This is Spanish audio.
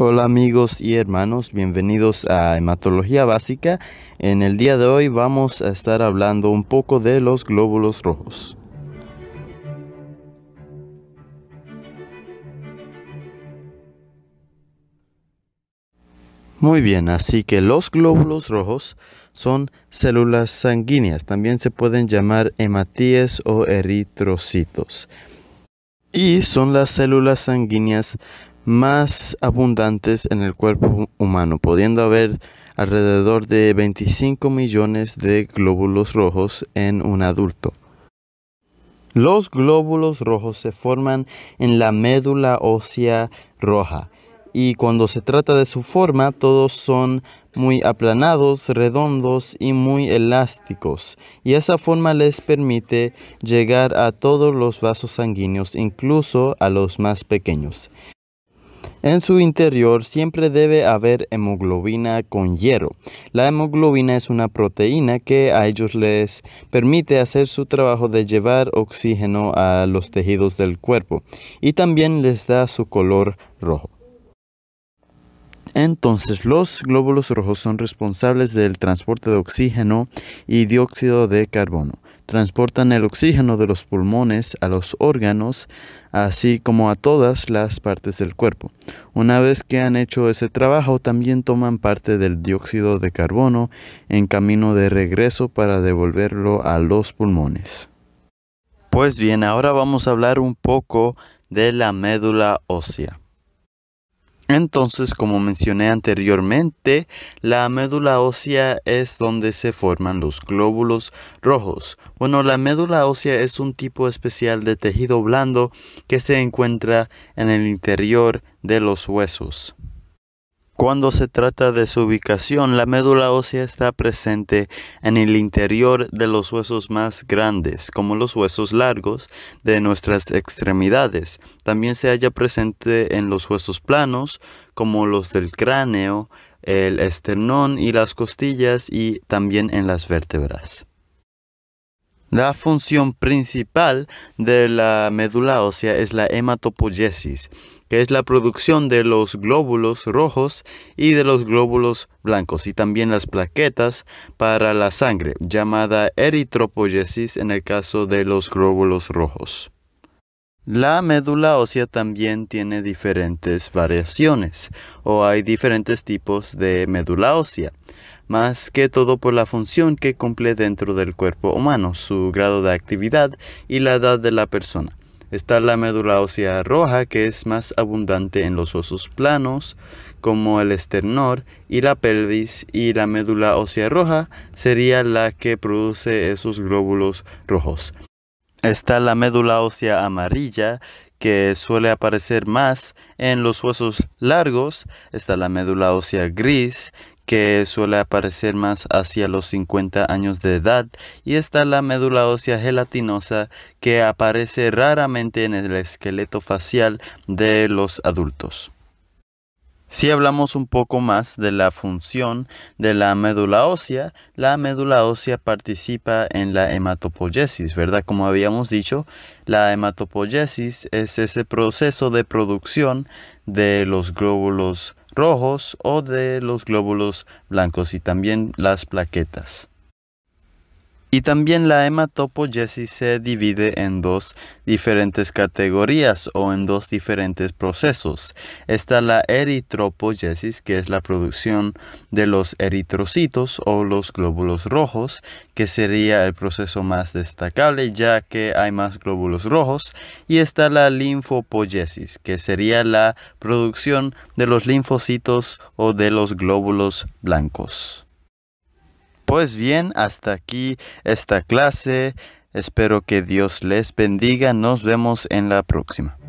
Hola amigos y hermanos, bienvenidos a Hematología Básica. En el día de hoy vamos a estar hablando un poco de los glóbulos rojos. Muy bien, así que los glóbulos rojos son células sanguíneas, también se pueden llamar hematíes o eritrocitos. Y son las células sanguíneas más abundantes en el cuerpo humano, pudiendo haber alrededor de 25 millones de glóbulos rojos en un adulto. Los glóbulos rojos se forman en la médula ósea roja y cuando se trata de su forma todos son muy aplanados, redondos y muy elásticos y esa forma les permite llegar a todos los vasos sanguíneos, incluso a los más pequeños. En su interior siempre debe haber hemoglobina con hierro. La hemoglobina es una proteína que a ellos les permite hacer su trabajo de llevar oxígeno a los tejidos del cuerpo y también les da su color rojo. Entonces, los glóbulos rojos son responsables del transporte de oxígeno y dióxido de carbono transportan el oxígeno de los pulmones a los órganos, así como a todas las partes del cuerpo. Una vez que han hecho ese trabajo, también toman parte del dióxido de carbono en camino de regreso para devolverlo a los pulmones. Pues bien, ahora vamos a hablar un poco de la médula ósea. Entonces, como mencioné anteriormente, la médula ósea es donde se forman los glóbulos rojos. Bueno, la médula ósea es un tipo especial de tejido blando que se encuentra en el interior de los huesos. Cuando se trata de su ubicación, la médula ósea está presente en el interior de los huesos más grandes, como los huesos largos de nuestras extremidades. También se halla presente en los huesos planos, como los del cráneo, el esternón y las costillas, y también en las vértebras. La función principal de la médula ósea es la hematopoyesis, que es la producción de los glóbulos rojos y de los glóbulos blancos, y también las plaquetas para la sangre, llamada eritropoyesis en el caso de los glóbulos rojos. La médula ósea también tiene diferentes variaciones, o hay diferentes tipos de médula ósea más que todo por la función que cumple dentro del cuerpo humano, su grado de actividad y la edad de la persona. Está la médula ósea roja que es más abundante en los huesos planos, como el esternor y la pelvis, y la médula ósea roja sería la que produce esos glóbulos rojos. Está la médula ósea amarilla que suele aparecer más en los huesos largos. Está la médula ósea gris que suele aparecer más hacia los 50 años de edad y está la médula ósea gelatinosa que aparece raramente en el esqueleto facial de los adultos. Si hablamos un poco más de la función de la médula ósea, la médula ósea participa en la hematopoyesis, ¿verdad? Como habíamos dicho, la hematopoyesis es ese proceso de producción de los glóbulos rojos o de los glóbulos blancos y también las plaquetas. Y también la hematopoyesis se divide en dos diferentes categorías o en dos diferentes procesos. Está la eritropoyesis, que es la producción de los eritrocitos o los glóbulos rojos, que sería el proceso más destacable ya que hay más glóbulos rojos. Y está la linfopoyesis, que sería la producción de los linfocitos o de los glóbulos blancos. Pues bien, hasta aquí esta clase. Espero que Dios les bendiga. Nos vemos en la próxima.